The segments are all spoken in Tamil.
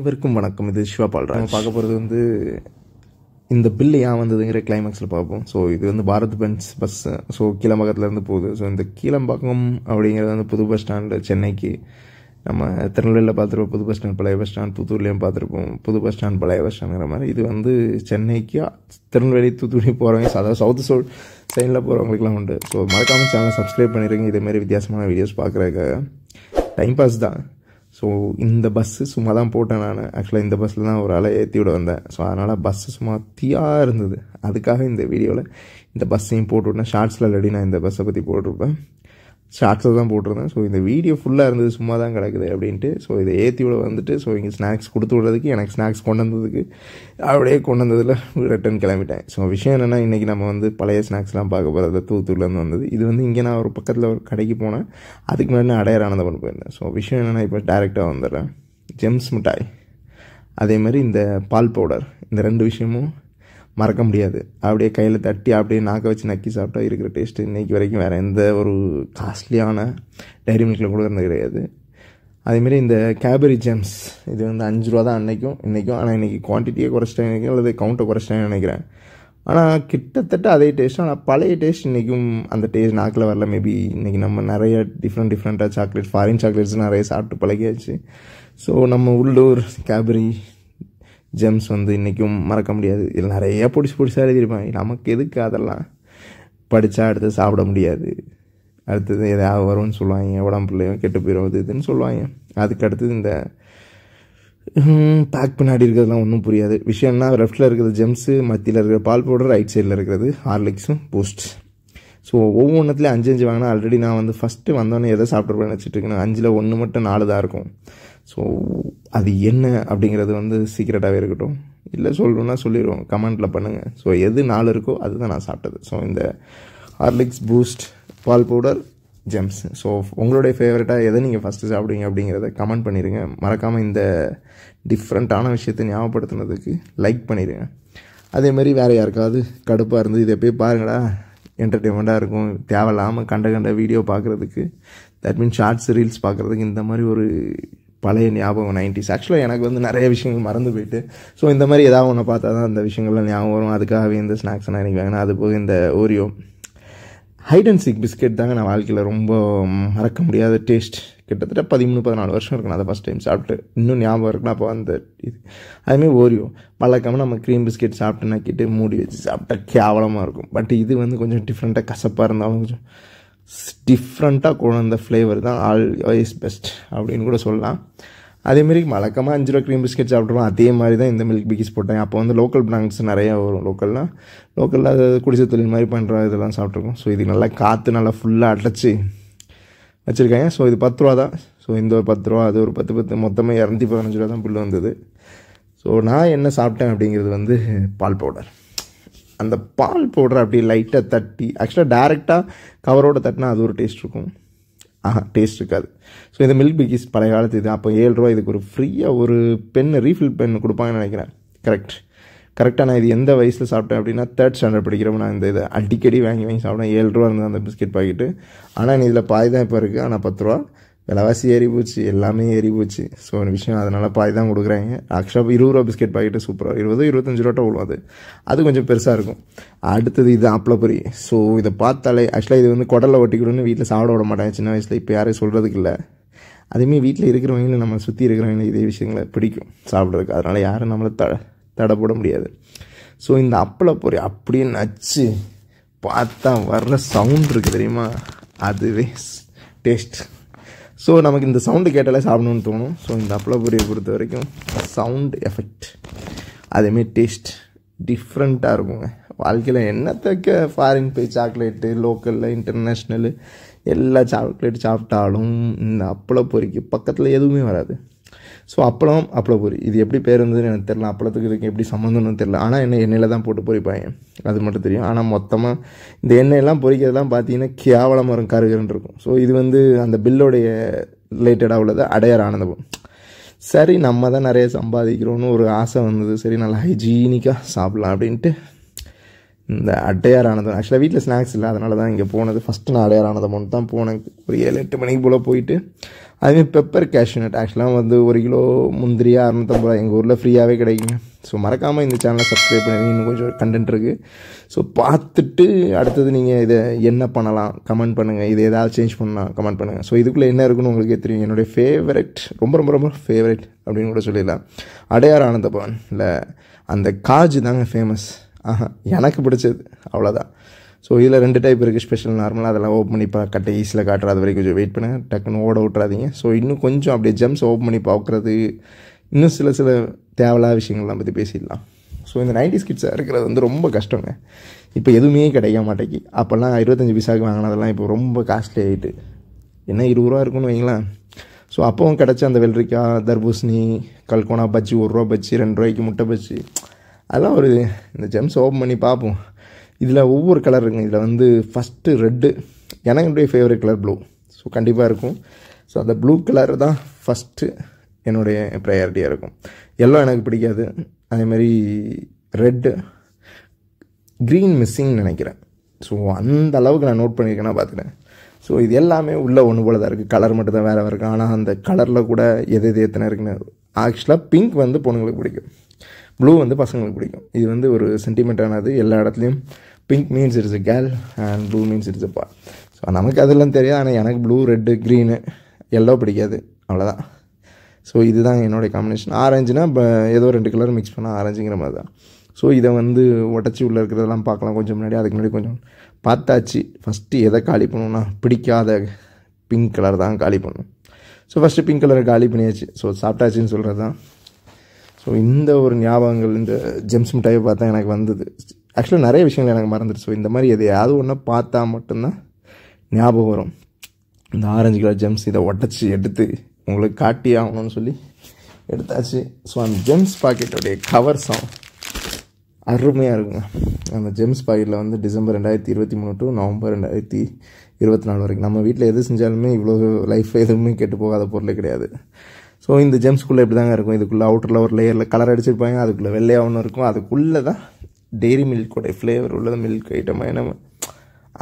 இவருக்கும் வணக்கம் இது சிவா பால்ராஜ் பார்க்க போகிறது வந்து இந்த பில்லு ஏன் வந்ததுங்கிற கிளைமேக்ஸில் பார்ப்போம் ஸோ இது வந்து பாரத் பென்ஸ் பஸ் ஸோ கீழம்பாக்கத்துலேருந்து போகுது ஸோ இந்த கீழம்பாக்கம் அப்படிங்கிறது வந்து புது பஸ் ஸ்டாண்டு சென்னைக்கு நம்ம திருநெல்வேலியில் பார்த்துருப்போம் புது பஸ் ஸ்டாண்ட் பழைய பஸ் ஸ்டாண்ட் புத்தூர்லேயும் பார்த்துருப்போம் புது பஸ் ஸ்டாண்ட் பழைய பஸ் ஸ்டாண்டுங்கிற மாதிரி இது வந்து சென்னைக்கு திருநெல்வேலி தூத்துக்குடி போகிறவங்க சாதாரண சவுத் சோல் சைடில் போகிறவங்களுக்குலாம் உண்டு ஸோ மறக்காமல் சேனல் சப்ஸ்கிரைப் பண்ணிடுங்க இதேமாரி வித்தியாசமான வீடியோஸ் பார்க்குறதுக்காக டைம் பாஸ் தான் ஸோ இந்த பஸ்ஸு சும்மா தான் போட்டேன் நான் ஆக்சுவலாக இந்த பஸ்ஸில் தான் ஒரு ஆளை ஏற்றி விட வந்தேன் ஸோ அதனால் பஸ்ஸு சும்மா தீயாக இருந்தது அதுக்காக இந்த வீடியோவில் இந்த பஸ்ஸையும் போட்டு விட்டேன் ஷார்ட்ஸில் ரெடி நான் இந்த பஸ்ஸை பற்றி போட்டிருப்பேன் ஷார்ட்ஸை தான் போட்டிருந்தேன் ஸோ இந்த வீடியோ ஃபுல்லாக இருந்தது சும்மா தான் கிடக்குது அப்படின்ட்டு ஸோ இதை ஏற்றி விட வந்துட்டு ஸோ இங்கே ஸ்நாக்ஸ் கொடுத்து விடுறதுக்கு எனக்கு ஸ்நாக்ஸ் கொண்டு வந்ததுக்கு அப்படியே கொண்டு வந்ததில் ரிட்டன் கிளம்பிட்டேன் ஸோ விஷயம் என்னென்னா இன்றைக்கி நம்ம வந்து பழைய ஸ்நாக்ஸ்லாம் பார்க்க போகிறது தூத்துக்குடிலேருந்து வந்தது இது வந்து இங்கே நான் ஒரு பக்கத்தில் ஒரு கடைக்கு போனேன் அதுக்கு முன்னாடி அடையார் பண்ண போயிருந்தேன் ஸோ விஷயம் என்னென்னா இப்போ டேரெக்டாக வந்துடுறேன் ஜெம்ஸ் மிட்டாய் அதே மாதிரி இந்த பால் பவுடர் இந்த ரெண்டு விஷயமும் மறக்க முடியாது அப்படியே கையில் தட்டி அப்படியே நாக்க வச்சு நக்கி சாப்பிட்டா இருக்கிற டேஸ்ட்டு இன்றைக்கி வரைக்கும் வேறு எந்த ஒரு காஸ்ட்லியான டைரி மில்கில் கூட இருந்தது கிடையாது அதேமாரி இந்த கேபரி ஜெம்ஸ் இது வந்து அஞ்சு ரூபா தான் அன்றைக்கும் இன்றைக்கும் ஆனால் இன்றைக்கி குவான்டிட்டியே குறைச்சிட்டேன் அல்லது கவுண்ட்டை குறைச்சிட்டேன்னு நினைக்கிறேன் ஆனால் கிட்டத்தட்ட அதே டேஸ்ட் ஆனால் பழைய டேஸ்ட் இன்றைக்கும் அந்த டேஸ்ட் நாக்கில் வரல மேபி இன்றைக்கி நம்ம நிறைய டிஃப்ரெண்ட் டிஃப்ரெண்ட்டாக சாக்லேட் ஃபாரின் சாக்லேட்ஸ் நிறைய சாப்பிட்டு பழகியாச்சு ஸோ நம்ம உள்ளூர் கேபரி ஜெம்ஸ் வந்து இன்றைக்கும் மறக்க முடியாது இதில் நிறையா பிடிச்சி பிடிச்சா எழுதியிருப்பேன் நமக்கு எதுக்கு அதெல்லாம் படித்தா அடுத்து சாப்பிட முடியாது அடுத்தது எதாவது வரும்னு சொல்லுவாங்க பிள்ளையும் கெட்டு போயிடும் அது இதுன்னு சொல்லுவாங்க அதுக்கு அடுத்தது இந்த பேக் பின்னாடி இருக்கிறதுலாம் ஒன்றும் புரியாது விஷயம்னா லெஃப்ட்டில் இருக்கிற ஜெம்ஸு மத்தியில் இருக்கிற பால் பவுடர் ரைட் சைடில் இருக்கிறது ஹார்லிக்ஸும் பூஸ்ட் ஸோ ஒவ்வொன்றத்துலேயும் அஞ்சு அஞ்சு வாங்கினா ஆல்ரெடி நான் வந்து ஃபஸ்ட்டு வந்தோடனே எதை சாப்பிட்ருப்பேன் நினச்சிட்டு இருக்கேன் அஞ்சில் ஒன்று மட்டும் நாலு தான் இருக்கும் ஸோ அது என்ன அப்படிங்கிறது வந்து சீக்கிரட்டாகவே இருக்கட்டும் இல்லை சொல்லணுன்னா சொல்லிடுவோம் கமெண்ட்டில் பண்ணுங்கள் ஸோ எது நாள் இருக்கோ அதுதான் நான் சாப்பிட்டது ஸோ இந்த ஹார்லிக்ஸ் பூஸ்ட் பால் பவுடர் ஜெம்ஸ் ஸோ உங்களுடைய ஃபேவரட்டாக எதை நீங்கள் ஃபஸ்ட்டு சாப்பிடுங்க அப்படிங்கிறத கமெண்ட் பண்ணிடுங்க மறக்காமல் இந்த டிஃப்ரெண்ட்டான விஷயத்தை ஞாபகப்படுத்துனதுக்கு லைக் பண்ணிடுங்க அதேமாதிரி வேறு யாருக்காவது கடுப்பாக இருந்து இதை போய் பாருங்களா என்டர்டெயின்மெண்ட்டாக இருக்கும் தேவையில்லாமல் கண்ட கண்ட வீடியோ பார்க்குறதுக்கு தட் மீன் ஷார்ட்ஸ் ரீல்ஸ் பார்க்குறதுக்கு இந்த மாதிரி ஒரு பழைய ஞாபகம் நைன்டிஸ் ஆக்சுவலாக எனக்கு வந்து நிறைய விஷயங்கள் மறந்து போயிட்டு ஸோ இந்த மாதிரி ஏதாவது ஒன்று பார்த்தா தான் அந்த விஷயங்கள்லாம் ஞாபகம் வரும் அதுக்காகவே இந்த ஸ்நாக்ஸ் நான் எனக்கு வேணும் அது போக இந்த Oreo hide and seek biscuit தாங்க நான் வாழ்க்கையில் ரொம்ப மறக்க முடியாத டேஸ்ட் கிட்டத்தட்ட பதிமூணு பதினாலு வருஷம் இருக்கணும் அதை ஃபஸ்ட் டைம் சாப்பிட்டு இன்னும் ஞாபகம் இருக்குன்னா அப்போ அந்த இது அதுமாரி ஓரியோ வழக்கமாக நம்ம க்ரீம் பிஸ்கெட் சாப்பிட்டு நக்கிட்டு மூடி வச்சு சாப்பிட்டா கேவலமாக இருக்கும் பட் இது வந்து கொஞ்சம் டிஃப்ரெண்ட்டாக கசப்பாக இருந்தாலும் கொஞ்சம் டிஃப்ரெண்ட்டாக கொண்டு வந்த ஃப்ளேவர் தான் ஆல் இஸ் பெஸ்ட் அப்படின்னு கூட சொல்லலாம் அதேமாரி வழக்கமாக அஞ்சு ரூபா க்ரீம் பிஸ்கெட் சாப்பிட்றோம் அதே மாதிரி தான் இந்த மில்க் பிக்கிஸ் போட்டேன் அப்போ வந்து லோக்கல் ப்ராண்ட்ஸ் நிறையா வரும் லோக்கல்லாம் லோக்கலில் அதாவது குடிசை தொழில் மாதிரி பண்ணுற இதெல்லாம் சாப்பிட்ருக்கோம் ஸோ இது நல்லா காற்று நல்லா ஃபுல்லாக அடைச்சி வச்சுருக்காங்க ஸோ இது பத்து ரூபா தான் ஸோ இந்த ஒரு பத்து ரூபா அது ஒரு பத்து பத்து மொத்தமாக இரநூத்தி பதினஞ்சு ரூபா தான் புல் வந்தது ஸோ நான் என்ன சாப்பிட்டேன் அப்படிங்கிறது வந்து பால் பவுடர் அந்த பால் பவுடரை அப்படி லைட்டாக தட்டி ஆக்சுவலாக டேரெக்டாக கவரோடு தட்டினா அது ஒரு டேஸ்ட் இருக்கும் ஆஹா டேஸ்ட் இருக்காது ஸோ இந்த மில்க் பிக்கிஸ் பழைய காலத்து இது அப்போ ஏழு ரூபா இதுக்கு ஒரு ஃப்ரீயாக ஒரு பென்னு ரீஃபில் பென் கொடுப்பாங்கன்னு நினைக்கிறேன் கரெக்ட் கரெக்டாக நான் இது எந்த வயசில் சாப்பிட்டேன் அப்படின்னா தேர்ட் ஸ்டாண்டர்ட் படிக்கிறப்ப நான் இந்த இதை அடிக்கடி வாங்கி வாங்கி சாப்பிட்டேன் ஏழு ரூபா இருந்தது அந்த பிஸ்கெட் பாக்கெட்டு ஆனால் இதில் பாய் தான் இப்போ இருக்குது ஆனால் பத்து ரூபா விலைவாசி ஏறி போச்சு எல்லாமே ஏறி போச்சு ஸோ ஒரு விஷயம் அதனால் பாய் தான் கொடுக்குறாங்க ஆக்சுவலாக இருபது ரூபா பிஸ்கெட் பாக்கெட்டு சூப்பராக இருபது இருபத்தஞ்சி ரூபா விழும் அது அது கொஞ்சம் பெருசாக இருக்கும் அடுத்தது இது அப்பளப்பொரி ஸோ இதை பார்த்தாலே ஆக்சுவலாக இது வந்து குடலை ஒட்டிக்கணும்னு வீட்டில் சாப்பிட விட மாட்டாங்க சின்ன வயசில் இப்போ யாரும் சொல்கிறதுக்கு இல்லை அதுமாரி வீட்டில் இருக்கிறவங்களும் நம்ம சுற்றி இருக்கிறவங்களும் இதே விஷயங்களை பிடிக்கும் சாப்பிட்றதுக்கு அதனால் யாரும் நம்மளை த தடை போட முடியாது ஸோ இந்த அப்பளப்பொரி அப்படியே நச்சு பார்த்தா வர்ற சவுண்ட் இருக்குது தெரியுமா அதுவே டேஸ்ட் ஸோ நமக்கு இந்த சவுண்டு கேட்டாலே சாப்பிடணும்னு தோணும் ஸோ இந்த அப்பளப்பொரியை பொறுத்த வரைக்கும் சவுண்ட் எஃபெக்ட் அதேமாரி டேஸ்ட் டிஃப்ரெண்ட்டாக இருக்குங்க வாழ்க்கையில் என்னத்தக்க ஃபாரின் போய் சாக்லேட்டு லோக்கலில் இன்டர்நேஷ்னலு எல்லா சாக்லேட் சாப்பிட்டாலும் இந்த அப்பளப்பொறிக்கு பக்கத்தில் எதுவுமே வராது ஸோ அப்பளம் அப்பளப்பூரி இது எப்படி பேர் எனக்கு தெரில அப்பளத்துக்கு இதுக்கு எப்படி சம்மந்தம்னு தெரில ஆனால் என்ன எண்ணெயில் தான் போட்டு பொறிப்பாங்க அது மட்டும் தெரியும் ஆனால் மொத்தமாக இந்த எண்ணெயெல்லாம் பொறிக்கிறதெல்லாம் பார்த்தீங்கன்னா கேவலமாக இருக்கும் கருகருன்னு இருக்கும் ஸோ இது வந்து அந்த பில்லோடைய ரிலேட்டடாக உள்ளது அடையார் ஆனந்தபம் சரி நம்ம தான் நிறைய சம்பாதிக்கிறோன்னு ஒரு ஆசை வந்தது சரி நல்லா ஹைஜீனிக்காக சாப்பிட்லாம் அப்படின்ட்டு இந்த அட்டையாரானது ஆக்சுவலாக வீட்டில் ஸ்நாக்ஸ் இல்லை அதனால தான் இங்கே போனது ஃபஸ்ட்டு நான் அடையாரானது மட்டும் தான் போனேன் ஒரு ஏழு எட்டு மணிக்கு போல் போயிட்டு அதுமாதிரி பெப்பர் கேஷ்யூநட் ஆக்சுவலாக வந்து ஒரு கிலோ முந்திரியாக அறநூற்றம்பது ரூபா எங்கள் ஊரில் ஃப்ரீயாகவே கிடைக்குங்க ஸோ மறக்காமல் இந்த சேனலை சப்ஸ்கிரைப் பண்ணி இன்னும் கொஞ்சம் கண்டென்ட் இருக்குது ஸோ பார்த்துட்டு அடுத்தது நீங்கள் இதை என்ன பண்ணலாம் கமெண்ட் பண்ணுங்கள் இதை ஏதாவது சேஞ்ச் பண்ணலாம் கமெண்ட் பண்ணுங்கள் ஸோ இதுக்குள்ளே என்ன இருக்குன்னு உங்களுக்கே தெரியும் என்னுடைய ஃபேவரட் ரொம்ப ரொம்ப ரொம்ப ஃபேவரட் அப்படின்னு கூட சொல்லிடலாம் அடையார் பவன் இல்லை அந்த காஜ் தாங்க ஃபேமஸ் ஆஹா எனக்கு பிடிச்சது அவ்வளோதான் ஸோ இதில் ரெண்டு டைப் இருக்குது ஸ்பெஷல் நார்மலாக அதெல்லாம் ஓப்பன் பண்ணி பா கட்டை ஈஸியில் காட்டுற அது வரைக்கும் கொஞ்சம் வெயிட் பண்ணுங்கள் டக்குன்னு ஓட விட்றாதீங்க ஸோ இன்னும் கொஞ்சம் அப்படியே ஜம்ப்ஸ் ஓப்பன் பண்ணி பார்க்குறது இன்னும் சில சில தேவையில்லாத விஷயங்கள்லாம் பற்றி பேசிடலாம் ஸோ இந்த நைன்டி ஸ்கிட்ஸாக இருக்கிறது வந்து ரொம்ப கஷ்டங்க இப்போ எதுவுமே கிடைக்க மாட்டேங்கி அப்போல்லாம் இருபத்தஞ்சி பைசாவுக்கு வாங்கினதெல்லாம் இப்போ ரொம்ப காஸ்ட்லி ஆகிட்டு என்ன இருபது ரூபா இருக்குன்னு வைங்களேன் ஸோ அப்போவும் கிடச்ச அந்த வெள்ளரிக்காய் தர்பூசணி கல்கோனா பஜ்ஜி ஒரு ரூபா பஜ்ஜி ரெண்டு ரூபாய்க்கு முட்டை பஜ்ஜி அதெல்லாம் ஒரு இந்த ஜெம்ஸ் ஓப்பன் பண்ணி பார்ப்போம் இதில் ஒவ்வொரு கலர் இருக்குங்க இதில் வந்து ஃபஸ்ட்டு ரெட்டு எனக்குடைய ஃபேவரட் கலர் ப்ளூ ஸோ கண்டிப்பாக இருக்கும் ஸோ அந்த ப்ளூ கலர் தான் ஃபஸ்ட்டு என்னுடைய ப்ரையாரிட்டியாக இருக்கும் எல்லோ எனக்கு பிடிக்காது அதேமாதிரி ரெட்டு க்ரீன் மிஸ்ஸிங்னு நினைக்கிறேன் ஸோ அந்த அளவுக்கு நான் நோட் பண்ணியிருக்கேன்னா பார்த்துக்கிறேன் ஸோ இது எல்லாமே உள்ளே ஒன்று போல் தான் இருக்குது கலர் மட்டும் தான் வேறு வேறு இருக்குது ஆனால் அந்த கலரில் கூட எது எது எத்தனை இருக்குன்னு ஆக்சுவலாக பிங்க் வந்து பொண்ணுங்களுக்கு பிடிக்கும் ப்ளூ வந்து பசங்களுக்கு பிடிக்கும் இது வந்து ஒரு சென்டிமெண்ட்டானது எல்லா இடத்துலையும் pink means it's a girl and blue means it's a boy so நமக்கு அதெல்லாம் தெரியாது ஆனால் எனக்கு ப்ளூ ரெட்டு க்ரீனு எல்லோ பிடிக்காது அவ்வளோதான் ஸோ இதுதான் என்னுடைய காம்பினேஷன் ஆரஞ்சுனா ஏதோ ரெண்டு கலர் மிக்ஸ் பண்ணால் ஆரஞ்சுங்கிற மாதிரி தான் ஸோ இதை வந்து உடச்சி உள்ளே இருக்கிறதெல்லாம் பார்க்கலாம் கொஞ்சம் முன்னாடி அதுக்கு முன்னாடி கொஞ்சம் பார்த்தாச்சு ஃபஸ்ட்டு எதை காலி பண்ணணும்னா பிடிக்காத பிங்க் கலர் தான் காலி பண்ணும் ஸோ ஃபஸ்ட்டு பிங்க் கலரை காலி பண்ணியாச்சு ஸோ சாப்பிட்டாச்சுன்னு சொல்கிறது தான் ஸோ இந்த ஒரு ஞாபகங்கள் இந்த ஜெம்ஸ் மிட்டாயை பார்த்தா எனக்கு வந்தது ஆக்சுவலாக நிறைய விஷயங்கள் எனக்கு மறந்துடு ஸோ இந்த மாதிரி எதையாவது ஒன்றா பார்த்தா மட்டும்தான் ஞாபகம் வரும் இந்த ஆரஞ்சு கலர் ஜெம்ஸ் இதை உடச்சி எடுத்து உங்களுக்கு காட்டி ஆகணும்னு சொல்லி எடுத்தாச்சு ஸோ அந்த ஜெம்ஸ் பாக்கெட்டுடைய கவர்ஸும் அருமையாக இருக்குங்க அந்த ஜெம்ஸ் பாக்கெட்டில் வந்து டிசம்பர் ரெண்டாயிரத்தி இருபத்தி மூணு டு நவம்பர் ரெண்டாயிரத்தி இருபத்தி நாலு வரைக்கும் நம்ம வீட்டில் எது செஞ்சாலுமே இவ்வளோ லைஃப்பில் எதுவுமே கெட்டு போகாத பொருளே கிடையாது ஸோ இந்த ஜெம்ஸ்குள்ளே இப்படி தாங்க இருக்கும் இதுக்குள்ளே அவுட்டரில் ஒரு லேயரில் கலர் அடிச்சிருப்பாங்க அதுக்குள்ளே வெள்ளையாக ஒன்று இருக்கும் அதுக்குள்ளே தான் டெய்ரி மில்கோடைய ஃப்ளேவர் உள்ளது மில்க் ஐட்டமாக நம்ம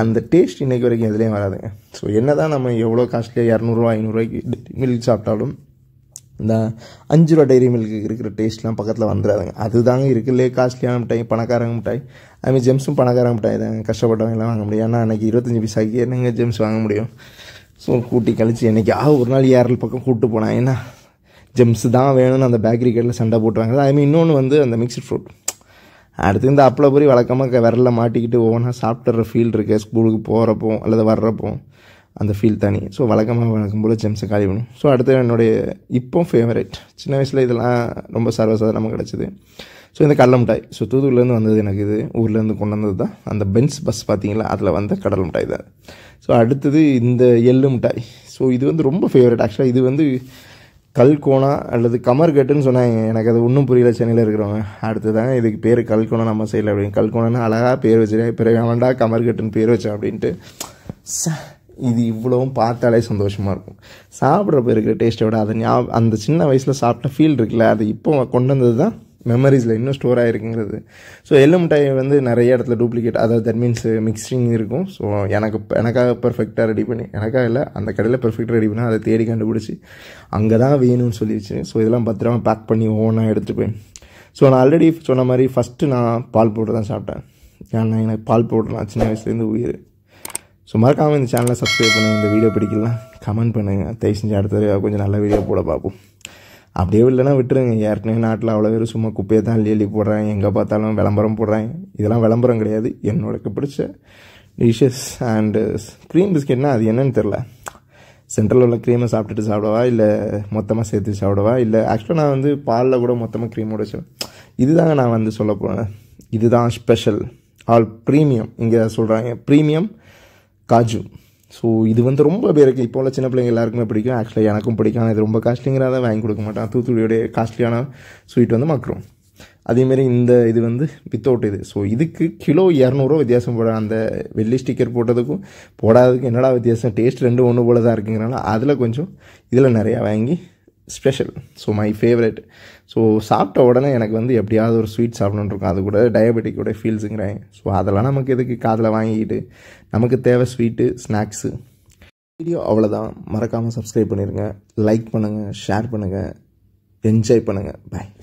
அந்த டேஸ்ட் இன்றைக்கி வரைக்கும் எதுலேயும் வராதுங்க ஸோ என்ன தான் நம்ம எவ்வளோ காஸ்ட்லியாக இரநூறுவா ஐநூறுரூவாய்க்கு மில்க் சாப்பிட்டாலும் இந்த அஞ்சு ரூபா டைரி மில்க்கு இருக்கிற டேஸ்ட்லாம் பக்கத்தில் வந்துடாதுங்க அதுதாங்க இருக்குல்லே காஸ்ட்லியான மிட்டாய் பணக்காரங்க மிட்டாய் அதுமாதிரி ஜெம்ஸும் பணக்காரங்க மிட்டாய் தாங்க கஷ்டப்பட்டவங்கலாம் வாங்க முடியும் ஏன்னா அன்றைக்கி இருபத்தஞ்சி பைசாக்கி என்னங்க ஜெம்ஸ் வாங்க முடியும் ஸோ கூட்டி கழித்து என்றைக்கி ஆ ஒரு நாள் ஏரல் பக்கம் கூப்பிட்டு போனேன் ஏன்னா ஜெம்ஸ் தான் வேணும்னு அந்த பேக்கரி கடையில் சண்டை போட்டுவாங்க அதுமாதிரி இன்னொன்று வந்து அந்த மிக்சட் ஃப்ரூட் அடுத்து இந்த அப்பளை போய் வழக்கமாக விரலில் மாட்டிக்கிட்டு ஒவ்வொன்றா சாப்பிட்ற ஃபீல் இருக்குது ஸ்கூலுக்கு போகிறப்போ அல்லது வர்றப்போ அந்த ஃபீல் தனி ஸோ வழக்கமாக வழக்கம் போல் ஜெம்ஸை காலி பண்ணும் ஸோ அடுத்து என்னுடைய இப்போ ஃபேவரேட் சின்ன வயசில் இதெல்லாம் ரொம்ப சர்வசாதாரமாக கிடச்சிது ஸோ இந்த கடலை மிட்டாய் ஸோ தூத்துக்குடிலேருந்து வந்தது எனக்கு இது ஊர்லேருந்து கொண்டு வந்தது தான் அந்த பென்ஸ் பஸ் பார்த்தீங்களா அதில் வந்த கடல் மிட்டாய் தான் ஸோ அடுத்தது இந்த எள்ளு மிட்டாய் ஸோ இது வந்து ரொம்ப ஃபேவரட் ஆக்சுவலாக இது வந்து கல்கோணா அல்லது கமர்கட்டுன்னு சொன்னாங்க எனக்கு அது ஒன்றும் புரியல சென்னையில் இருக்கிறவங்க அடுத்து தாங்க இதுக்கு பேர் கல்கோணம் நம்ம சைடில் அப்படின்னு கல்கோணன்னு அழகாக பேர் வச்சுருக்கேன் பிறகு வேண்டாம் கமர்கட்டுன்னு பேர் வச்சேன் அப்படின்ட்டு இது இவ்வளவும் பார்த்தாலே சந்தோஷமாக இருக்கும் சாப்பிட்றப்ப இருக்கிற டேஸ்ட்டை விட அதை அந்த சின்ன வயசில் சாப்பிட்ட ஃபீல் இருக்குல்ல அது இப்போ கொண்டு வந்தது தான் மெமரிஸில் இன்னும் ஸ்டோர் ஆகிருக்குங்கிறது ஸோ எள்ளு மிட்டாய் வந்து நிறைய இடத்துல டூப்ளிகேட் அதாவது தட் மீன்ஸ் மிக்சிங் இருக்கும் ஸோ எனக்கு எனக்காக பர்ஃபெக்டாக ரெடி பண்ணி எனக்காக இல்லை அந்த கடையில் பர்ஃபெக்டாக ரெடி பண்ணி அதை தேடி கண்டுபிடிச்சி அங்கே தான் வேணும்னு சொல்லிடுச்சு ஸோ இதெல்லாம் பத்திரமா பேக் பண்ணி ஓனாக எடுத்துப்பேன் ஸோ நான் ஆல்ரெடி சொன்ன மாதிரி ஃபஸ்ட்டு நான் பால் பவுடர் தான் சாப்பிட்டேன் ஏன்னா எனக்கு பால் பவுடர் நான் சின்ன வயசுலேருந்து உயிர் ஸோ மறக்காமல் இந்த சேனலை சப்ஸ்கிரைப் பண்ணுங்கள் இந்த வீடியோ பிடிக்கலாம் கமெண்ட் பண்ணுங்கள் தயவு செஞ்சு அடுத்த கொஞ்சம் நல்ல வீடியோ போட பார்ப்போம் அப்படியே இல்லைனா விட்டுருங்க ஏற்கனவே நாட்டில் அவ்வளோ பேர் சும்மா குப்பையை தான் அள்ளி அள்ளி போடுறாங்க எங்கே பார்த்தாலும் விளம்பரம் போடுறாங்க இதெல்லாம் விளம்பரம் கிடையாது என்னோடக்கு பிடிச்ச டிஷஸ் அண்டு க்ரீம் பிஸ்கெட்னால் அது என்னன்னு தெரில சென்ட்ரலில் உள்ள க்ரீமை சாப்பிட்டுட்டு சாப்பிடவா இல்லை மொத்தமாக சேர்த்து சாப்பிடவா இல்லை ஆக்சுவலாக நான் வந்து பாலில் கூட மொத்தமாக க்ரீம் உடைச்சேன் இதுதாங்க நான் வந்து சொல்ல போகிறேன் இதுதான் ஸ்பெஷல் ஆல் ப்ரீமியம் இங்கே சொல்கிறாங்க ப்ரீமியம் காஜு ஸோ இது வந்து ரொம்ப பேருக்கு இப்போ உள்ள சின்ன பிள்ளைங்க எல்லாருக்குமே பிடிக்கும் ஆக்சுவலாக எனக்கும் பிடிக்கும் ஆனால் இது ரொம்ப காஸ்ட்லிங்கிறத வாங்கி கொடுக்க மாட்டான் தூத்துக்குடியோடைய காஸ்ட்லியான ஸ்வீட் வந்து மக்கிறோம் அதேமாரி இந்த இது வந்து வித்தவுட் இது ஸோ இதுக்கு கிலோ இரநூறுவா வித்தியாசம் போட அந்த வெள்ளி ஸ்டிக்கர் போட்டதுக்கும் போடாததுக்கும் என்னடா வித்தியாசம் டேஸ்ட் ரெண்டு ஒன்று போல தான் இருக்குங்கிறனால அதில் கொஞ்சம் இதில் நிறையா வாங்கி special so my favourite so சாப்பிட்ட உடனே எனக்கு வந்து எப்படியாவது ஒரு ஸ்வீட் சாப்பிடணுன்னு இருக்கும் அது கூட டயபெட்டிக்கோட ஃபீல்ஸுங்கிறேன் ஸோ அதெல்லாம் நமக்கு எதுக்கு காதில் வாங்கிக்கிட்டு நமக்கு தேவை ஸ்வீட்டு ஸ்நாக்ஸு வீடியோ அவ்வளோதான் மறக்காமல் சப்ஸ்கிரைப் பண்ணிடுங்க லைக் பண்ணுங்கள் ஷேர் பண்ணுங்கள் என்ஜாய் பண்ணுங்கள் பாய்